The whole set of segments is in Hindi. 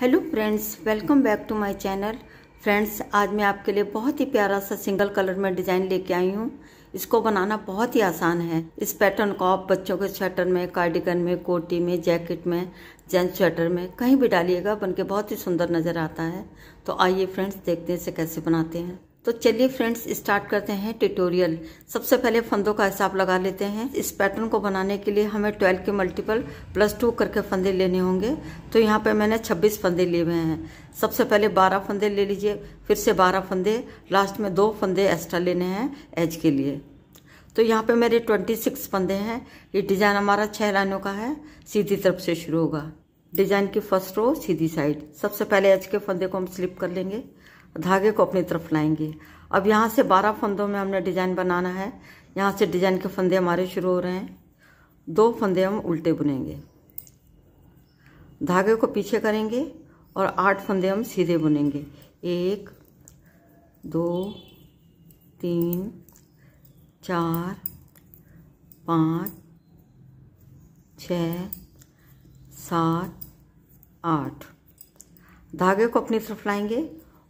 hello friends welcome back to my channel friends आज मैं आपके लिए बहुत ही प्यारा सा सिंगल कलर में डिज़ाइन लेके आई हूँ इसको बनाना बहुत ही आसान है इस पैटर्न को आप बच्चों के स्वेटर में कार्डिगन में कोटी में जैकेट में जेंट्स स्वेटर में कहीं भी डालिएगा बन के बहुत ही सुंदर नज़र आता है तो आइए फ्रेंड्स देखते हैं इसे कैसे बनाते हैं तो चलिए फ्रेंड्स स्टार्ट करते हैं ट्यूटोरियल सबसे पहले फंदों का हिसाब लगा लेते हैं इस पैटर्न को बनाने के लिए हमें 12 के मल्टीपल प्लस टू करके फंदे लेने होंगे तो यहाँ पे मैंने 26 फंदे लिए हुए हैं सबसे पहले 12 फंदे ले लीजिए फिर से 12 फंदे लास्ट में दो फंदे एक्स्ट्रा लेने हैं एज के लिए तो यहाँ पे मेरे सिक्स फंदे हैं ये डिज़ाइन हमारा छः लाइनों का है सीधी तरफ से शुरू होगा डिज़ाइन की फर्स्ट रो सीधी साइड सबसे पहले एज के फंदे को हम स्लिप कर लेंगे धागे को अपनी तरफ लाएंगे अब यहाँ से बारह फंदों में हमने डिजाइन बनाना है यहाँ से डिजाइन के फंदे हमारे शुरू हो रहे हैं दो फंदे हम उल्टे बुनेंगे धागे को पीछे करेंगे और आठ फंदे हम सीधे बुनेंगे एक दो तीन चार पाँच छ सात आठ धागे को अपनी तरफ लाएंगे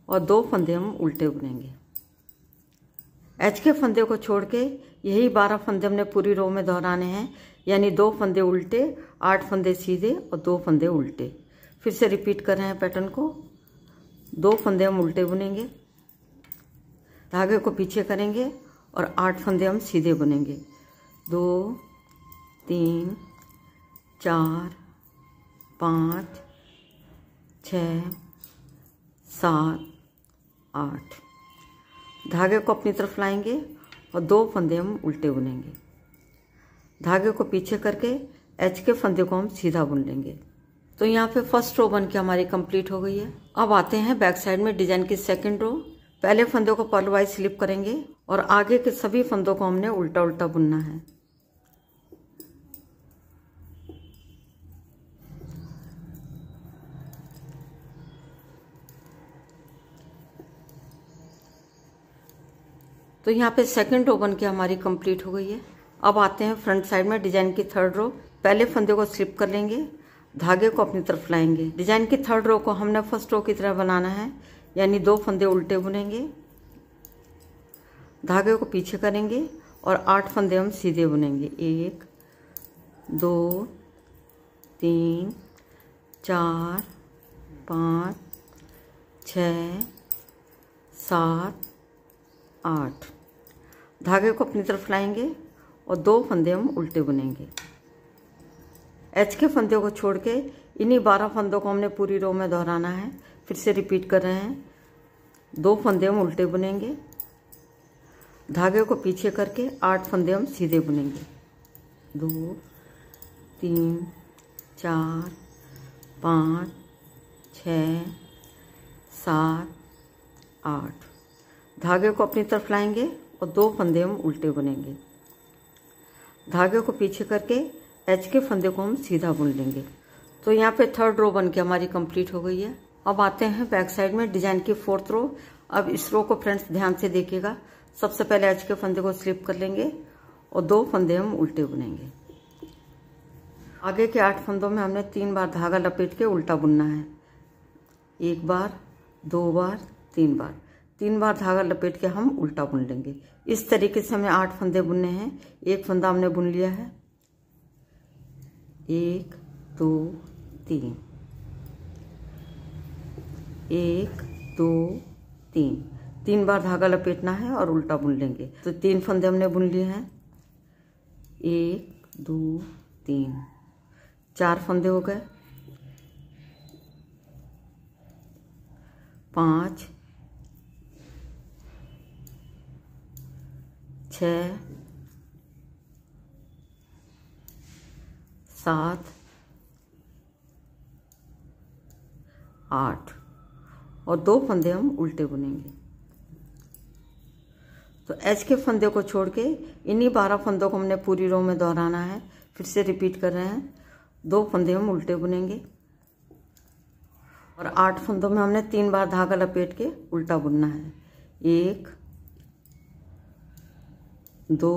और दो फंदे हम उल्टे बुनेंगे एच के फंदे को छोड़ के यही बारह फंदे हमने पूरी रो में दोहराने हैं यानी दो फंदे उल्टे आठ फंदे सीधे और दो फंदे उल्टे फिर से रिपीट कर रहे हैं पैटर्न को दो फंदे हम उल्टे बुनेंगे धागे को पीछे करेंगे और आठ फंदे हम सीधे बुनेंगे दो तीन चार पाँच छ सात आठ धागे को अपनी तरफ लाएंगे और दो फंदे हम उल्टे बुनेंगे धागे को पीछे करके एच के फंदे को हम सीधा बुन लेंगे तो यहाँ पे फर्स्ट रो बन के हमारी कंप्लीट हो गई है अब आते हैं बैक साइड में डिजाइन की सेकंड रो पहले फंदों को पर्ल वाइज स्लिप करेंगे और आगे के सभी फंदों को हमने उल्टा उल्टा बुनना है तो यहाँ पे सेकंड रो बन के हमारी कंप्लीट हो गई है अब आते हैं फ्रंट साइड में डिजाइन की थर्ड रो पहले फंदे को स्लिप कर लेंगे धागे को अपनी तरफ लाएंगे डिजाइन की थर्ड रो को हमने फर्स्ट रो की तरह बनाना है यानी दो फंदे उल्टे बुनेंगे धागे को पीछे करेंगे और आठ फंदे हम सीधे बुनेंगे एक दो तीन चार पाँच छ सात आठ धागे को अपनी तरफ लाएंगे और दो फंदे हम उल्टे बुनेंगे एच के फंदों को छोड़ के इन्हीं बारह फंदों को हमने पूरी रो में दोहराना है फिर से रिपीट कर रहे हैं दो फंदे हम उल्टे बुनेंगे धागे को पीछे करके आठ फंदे हम सीधे बुनेंगे दो तीन चार पाँच छ सात आठ धागे को अपनी तरफ लाएंगे और दो फंदे हम उल्टे बुनेंगे धागे को पीछे करके एच के फंदे को हम सीधा बुन लेंगे तो यहाँ पे थर्ड रो बन के हमारी कंप्लीट हो गई है अब आते हैं बैक साइड में डिजाइन की फोर्थ रो अब इस रो को फ्रेंड्स ध्यान से देखिएगा सबसे पहले एच के फंदे को स्लिप कर लेंगे और दो फंदे हम उल्टे बुनेंगे आगे के आठ फंदों में हमने तीन बार धागा लपेट के उल्टा बुनना है एक बार दो बार तीन बार तीन बार धागा लपेट के हम उल्टा बुन लेंगे इस तरीके से हमें आठ फंदे बुने हैं एक फंदा हमने बुन लिया है एक दो तीन एक दो तीन तीन बार धागा लपेटना है और उल्टा बुन लेंगे तो तीन फंदे हमने बुन लिए हैं एक दो तीन चार फंदे हो गए पाँच छः सात आठ और दो फंदे हम उल्टे बुनेंगे तो एच के फंदे को छोड़ के इन्हीं बारह फंदों को हमने पूरी रो में दोहराना है फिर से रिपीट कर रहे हैं दो फंदे हम उल्टे बुनेंगे और आठ फंदों में हमने तीन बार धागा लपेट के उल्टा बुनना है एक दो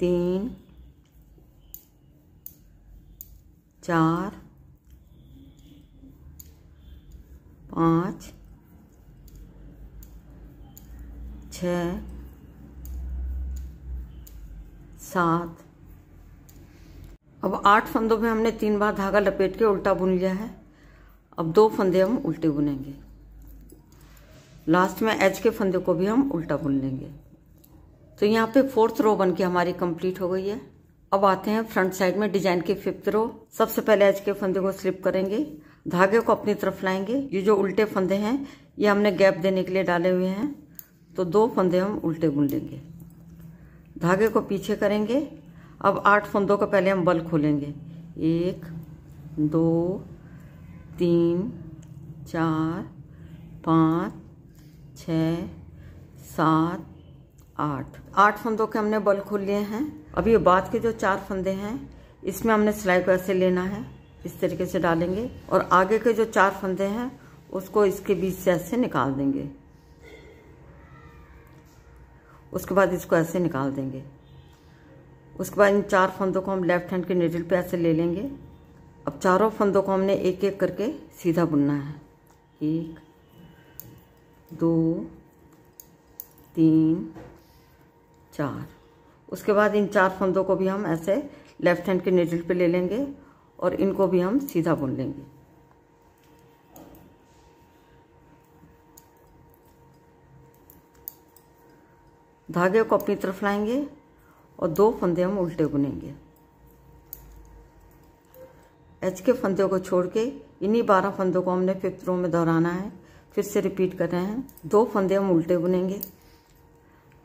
तीन चार पाँच छ सात अब आठ फंदों में हमने तीन बार धागा लपेट के उल्टा बुन लिया है अब दो फंदे हम उल्टे बुनेंगे लास्ट में एच के फंदे को भी हम उल्टा बुन लेंगे तो यहाँ पे फोर्थ रो बन के हमारी कंप्लीट हो गई है अब आते हैं फ्रंट साइड में डिजाइन के फिफ्थ रो सबसे पहले एच के फंदे को स्लिप करेंगे धागे को अपनी तरफ लाएंगे ये जो उल्टे फंदे हैं ये हमने गैप देने के लिए डाले हुए हैं तो दो फंदे हम उल्टे बुन लेंगे धागे को पीछे करेंगे अब आठ फंदों का पहले हम बल खोलेंगे एक दो तीन चार पाँच छ सात आठ आठ फंदों के हमने बल खोल लिए हैं अभी ये बाद के जो चार फंदे हैं इसमें हमने सिलाई को ऐसे लेना है इस तरीके से डालेंगे और आगे के जो चार फंदे हैं उसको इसके बीच से ऐसे निकाल देंगे उसके बाद इसको ऐसे निकाल देंगे उसके बाद इन चार फंदों को हम लेफ्ट हैंड के निडल पे ऐसे ले लेंगे अब चारों फंदों को हमने एक एक करके सीधा बुनना है एक दो तीन चार उसके बाद इन चार फंदों को भी हम ऐसे लेफ्ट हैंड के नेडल पे ले लेंगे और इनको भी हम सीधा बुन लेंगे धागे को अपनी तरफ लाएंगे और दो फंदे हम उल्टे बुनेंगे एच के फंदों को छोड़ के इन्हीं बारह फंदों को हमने फिफ्थ रो में दोहराना है फिर से रिपीट कर रहे हैं दो फंदे हम उल्टे बुनेंगे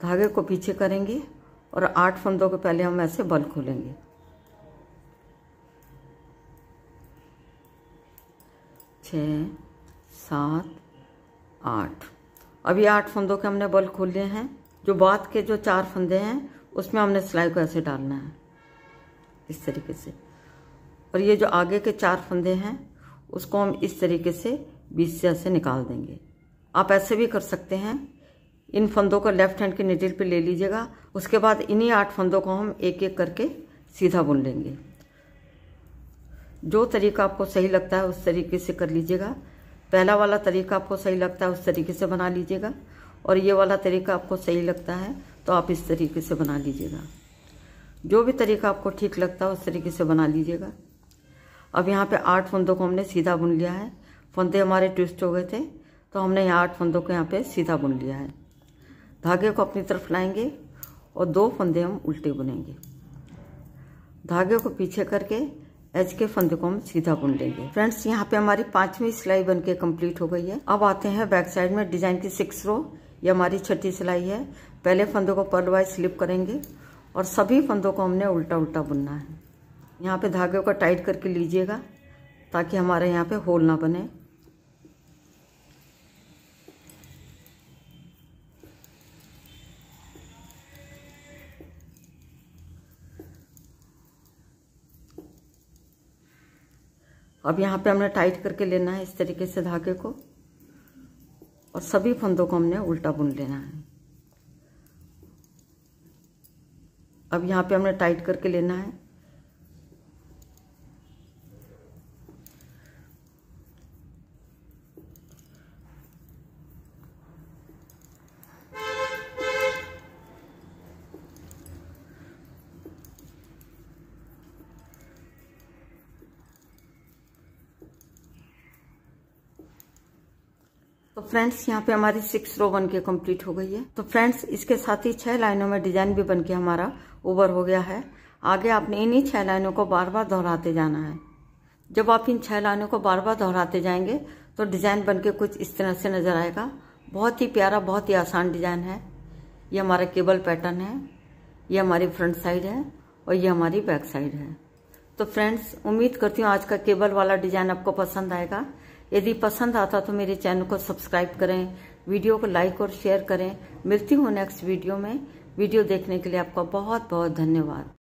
धागे को पीछे करेंगे और आठ फंदों के पहले हम ऐसे बल खोलेंगे छ सात आठ अभी आठ फंदों के हमने बल खोले हैं जो बाद के जो चार फंदे हैं उसमें हमने सिलाई को ऐसे डालना है इस तरीके से और ये जो आगे के चार फंदे हैं उसको हम इस तरीके से बीस से निकाल देंगे आप ऐसे भी कर सकते हैं इन फंदों को लेफ्ट हैंड के निडिल पे ले लीजिएगा उसके बाद इन्हीं आठ फंदों को हम एक एक करके सीधा बुन लेंगे जो तरीका आपको सही लगता है उस तरीके से कर लीजिएगा पहला वाला तरीका आपको सही लगता है उस तरीके से बना लीजिएगा और ये वाला तरीका आपको सही लगता है तो आप इस तरीके से बना लीजिएगा जो भी तरीका आपको ठीक लगता है उस तरीके से बना लीजिएगा अब यहाँ पे आठ फंदों को हमने सीधा बुन लिया है फंदे हमारे ट्विस्ट हो गए थे तो हमने यहाँ आठ फंदों को यहाँ पे सीधा बुन लिया है धागे को अपनी तरफ लाएंगे और दो फंदे हम उल्टे बुनेंगे धागे को पीछे करके एच के फंदे को हम सीधा बुन लेंगे फ्रेंड्स यहाँ पे हमारी पांचवी सिलाई बन के कम्प्लीट हो गई है अब आते हैं बैक साइड में डिजाइन की सिक्स रो ये हमारी छठी सिलाई है पहले फंदों को पर्ल वाइज स्लिप करेंगे और सभी फंदों को हमने उल्टा उल्टा बुनना है यहाँ पे धागे को टाइट करके लीजिएगा ताकि हमारे यहाँ पे होल ना बने अब यहाँ पे हमने टाइट करके लेना है इस तरीके से धागे को और सभी फंदों को हमने उल्टा बुन लेना है अब यहाँ पे हमने टाइट करके लेना है तो फ्रेंड्स यहाँ पे हमारी सिक्स रो बन के कम्प्लीट हो गई है तो फ्रेंड्स इसके साथ ही छह लाइनों में डिजाइन भी बन के हमारा ओवर हो गया है आगे आपने इन्हीं छह लाइनों को बार बार दोहराते जाना है जब आप इन छह लाइनों को बार बार दोहराते जाएंगे तो डिजाइन बन के कुछ इस तरह से नजर आएगा बहुत ही प्यारा बहुत ही आसान डिजाइन है ये हमारा केबल पैटर्न है ये हमारी फ्रंट साइड है और ये हमारी बैक साइड है तो फ्रेंड्स उम्मीद करती हूँ आज का केबल वाला डिजाइन आपको पसंद आएगा यदि पसंद आता तो मेरे चैनल को सब्सक्राइब करें वीडियो को लाइक और शेयर करें मिलती हूँ नेक्स्ट वीडियो में वीडियो देखने के लिए आपका बहुत बहुत धन्यवाद